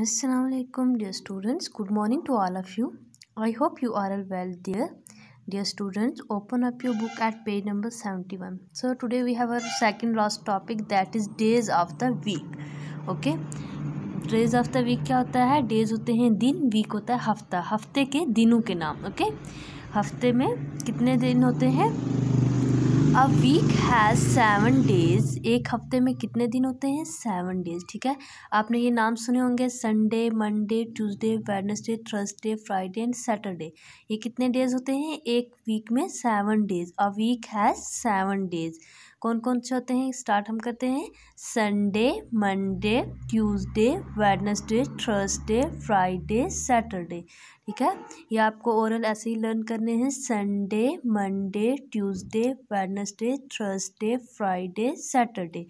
Assalamualaikum dear students good morning to all of you I hope you are all well dear dear students open up your book at page number 71 so today we have our second last topic that is days of the week okay days of the week क्या होता है days होते हैं दिन week होता है हफ्ता हफ्ते के दिनों के नाम ओके okay? हफ्ते में कितने दिन होते हैं a week has seven days एक हफ्ते में कितने दिन होते हैं सेवन डेज़ ठीक है आपने ये नाम सुने होंगे Sunday Monday Tuesday Wednesday Thursday Friday and Saturday ये कितने डेज़ होते हैं एक वीक में seven days a week has seven days कौन कौन से होते हैं स्टार्ट हम करते हैं Sunday Monday Tuesday Wednesday Thursday Friday Saturday ठीक है ये आपको ओरल ऐसे ही लर्न करने हैं Sunday Monday Tuesday Wednesday Thursday Friday Saturday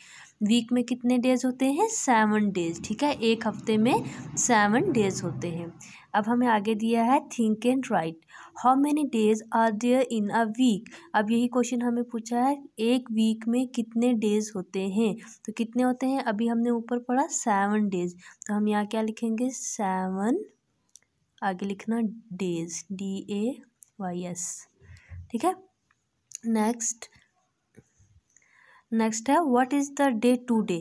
week में कितने डेज होते हैं सेवन डेज ठीक है एक हफ्ते में सेवन डेज होते हैं अब हमें आगे दिया है think and write how many days are there in a week अब यही क्वेश्चन हमें पूछा है एक वीक वीक में कितने डेज़ होते हैं तो कितने होते हैं अभी हमने ऊपर पढ़ा सेवन डेज़ तो हम यहाँ क्या लिखेंगे सेवन आगे लिखना days D A Y S ठीक है नेक्स्ट नेक्स्ट है what is the day today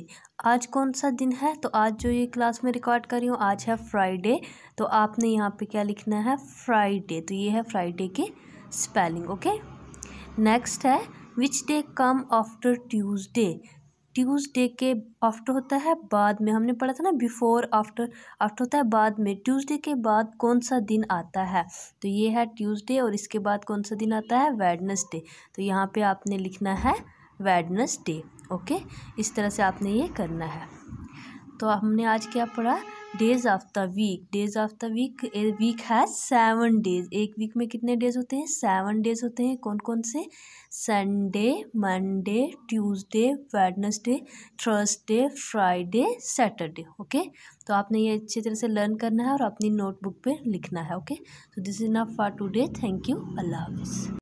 आज कौन सा दिन है तो आज जो ये क्लास में रिकॉर्ड कर रही हूँ आज है फ्राइडे तो आपने यहाँ पे क्या लिखना है फ्राइडे तो ये है फ्राइडे की स्पेलिंग ओके नेक्स्ट है which day come after Tuesday Tuesday के आफ्टर होता है बाद में हमने पढ़ा था ना बिफोर आफ्टर आफ्टर होता है बाद में ट्यूज़डे के बाद कौन सा दिन आता है तो ये है ट्यूजडे और इसके बाद कौन सा दिन आता है वेडनसडे तो यहाँ पे आपने लिखना है वेडनसडे ओके इस तरह से आपने ये करना है तो हमने आज क्या पढ़ा days of the week days of the week week है सेवन डेज एक वीक में कितने डेज होते हैं सेवन डेज होते हैं कौन कौन से Sunday Monday Tuesday Wednesday Thursday Friday Saturday okay तो आपने ये अच्छी तरह से लर्न करना है और अपनी नोटबुक पे लिखना है ओके तो this is not for today thank you अल्लाह हाफिज़